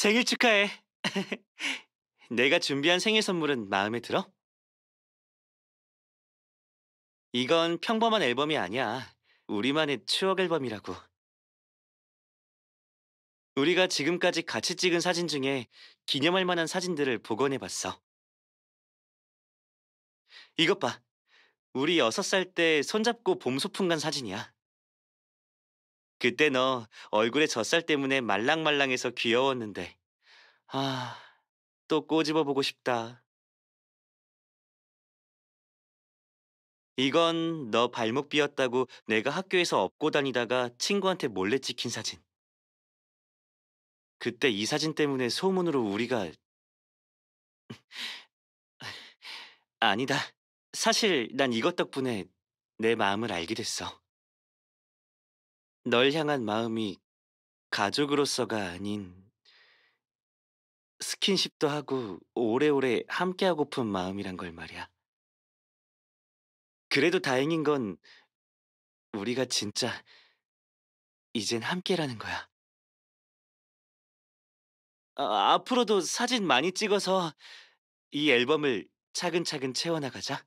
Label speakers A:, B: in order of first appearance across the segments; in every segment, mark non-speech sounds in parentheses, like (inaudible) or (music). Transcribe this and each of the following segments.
A: 생일 축하해. (laughs) 내가 준비한 생일 선물은 마음에
B: 들어? 이건 평범한 앨범이 아니야. 우리만의 추억 앨범이라고. 우리가
A: 지금까지 같이 찍은 사진 중에 기념할 만한 사진들을 복원해봤어. 이것 봐. 우리 여섯 살 때 손잡고 봄 소풍 간 사진이야. 그때 너 얼굴에 젖살 때문에 말랑말랑해서 귀여웠는데. 아, 또 꼬집어 보고 싶다. 이건 너 발목 삐었다고 내가 학교에서 업고 다니다가 친구한테 몰래 찍힌 사진. 그때 이 사진 때문에 소문으로 우리가 (laughs) 아니다. 사실 난 이것 덕분에 내 마음을 알게 됐어. 널 향한 마음이 가족으로서가 아닌 스킨십도 하고 오래오래 함께하고픈
B: 마음이란 걸 말이야. 그래도 다행인 건 우리가 진짜 이젠 함께라는 거야.
A: 아, 앞으로도 사진 많이 찍어서 이 앨범을 차근차근 채워나가자.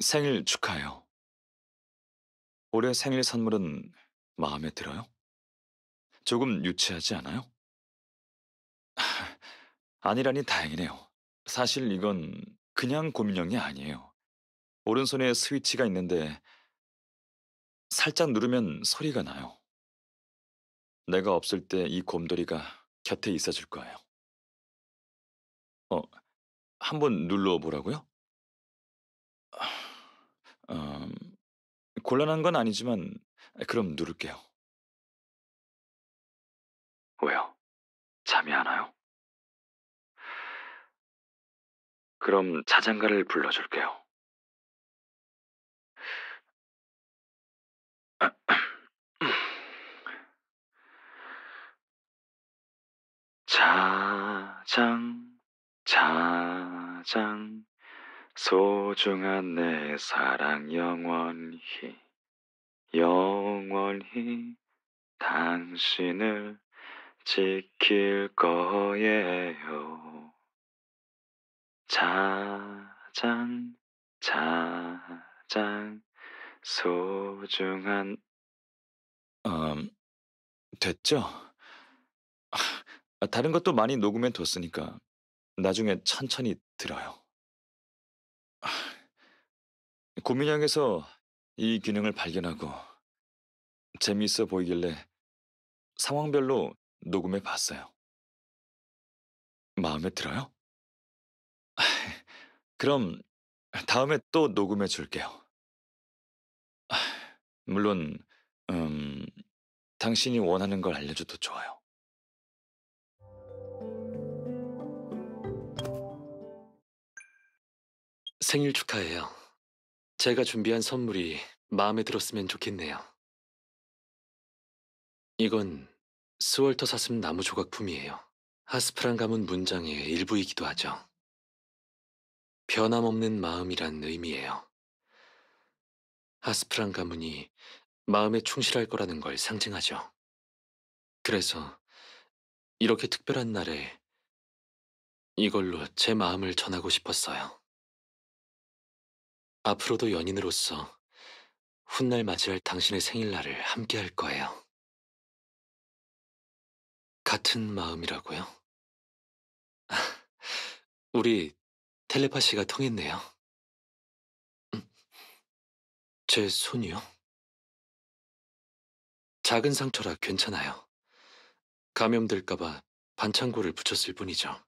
C: 생일 축하해요. 올해 생일 선물은 마음에 들어요? 조금 유치하지 않아요? (sighs) 아니라니 다행이네요. 사실 이건 그냥 고민형이 아니에요. 오른손에 스위치가 있는데
B: 살짝 누르면 소리가 나요.
C: 내가 없을 때 이 곰돌이가 곁에 있어줄 거예요. 어, 한번 눌러보라고요? 어,
B: 곤란한 건 아니지만 아, 그럼 누를게요. 왜요? 잠이 안 와요? 그럼 자장가를 불러줄게요. (clears throat) 자장
C: 자장 소중한 내 사랑 영원히 영원히 당신을 지킬 거예요.
B: 자장 자장 소중한 음
C: 됐죠? 아, 다른 것도 많이 녹으면 뒀으니까 나중에 천천히 들어요. 고민형에서 이 기능을 발견하고 재미있어 보이길래 상황별로 녹음해 봤어요. 마음에 들어요? (sighs) 그럼 다음에 또 녹음해 줄게요. (sighs) 물론, 음, 당신이 원하는 걸
B: 알려줘도 좋아요. 생일 축하해요. 제가 준비한 선물이 마음에 들었으면 좋겠네요. 이건
C: 스월터 사슴 나무 조각품이에요. 하스프란 가문 문장의 일부이기도 하죠. 변함없는 마음이란 의미예요. 하스프란 가문이 마음에 충실할 거라는 걸 상징하죠.
B: 그래서 이렇게 특별한 날에 이걸로 제 마음을 전하고 싶었어요. 앞으로도 연인으로서 훗날 맞이할 당신의 생일날을 함께 할 거예요. 같은 마음이라고요? 아, 우리 텔레파시가 통했네요. 음, 제 손이요? 작은 상처라 괜찮아요. 감염될까봐 반창고를 붙였을 뿐이죠.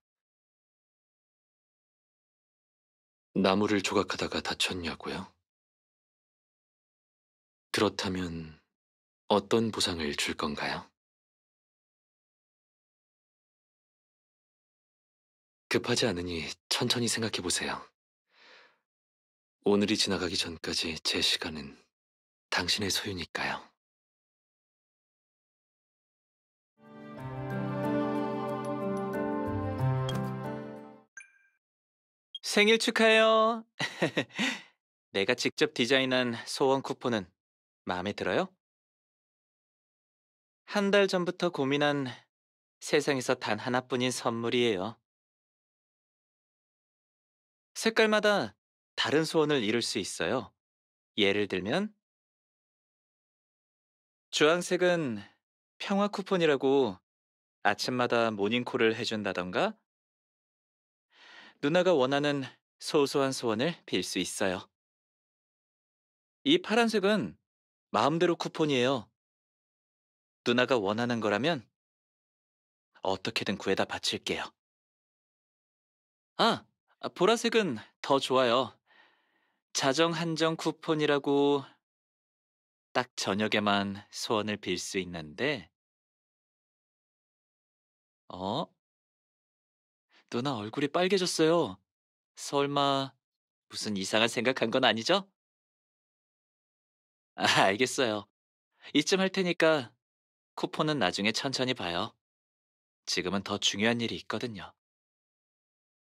B: 나무를 조각하다가 다쳤냐고요? 그렇다면 어떤 보상을 줄 건가요? 급하지 않으니 천천히 생각해 보세요. 오늘이 지나가기 전까지 제 시간은 당신의 소유니까요.
A: 생일 축하해요. (laughs) 내가 직접 디자인한 소원 쿠폰은 마음에 들어요? 한 달 전부터 고민한 세상에서 단 하나뿐인 선물이에요.
B: 색깔마다 다른 소원을 이룰 수 있어요. 예를 들면, 주황색은 평화
A: 쿠폰이라고 아침마다 모닝콜을 해준다던가, 누나가 원하는 소소한 소원을 빌 수 있어요. 이 파란색은 마음대로 쿠폰이에요. 누나가 원하는 거라면 어떻게든 구해다 바칠게요. 아, 보라색은 더 좋아요. 자정 한정 쿠폰이라고
B: 딱 저녁에만 소원을 빌 수 있는데, 어? 누나 얼굴이
A: 빨개졌어요. 설마 무슨 이상한 생각한 건 아니죠? 아, 알겠어요. 이쯤 할 테니까 쿠폰은 나중에 천천히 봐요. 지금은 더 중요한 일이 있거든요.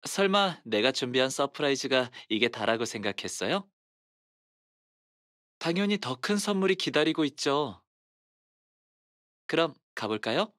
A: 설마 내가 준비한 서프라이즈가 이게 다라고 생각했어요? 당연히 더 큰 선물이 기다리고 있죠. 그럼 가볼까요?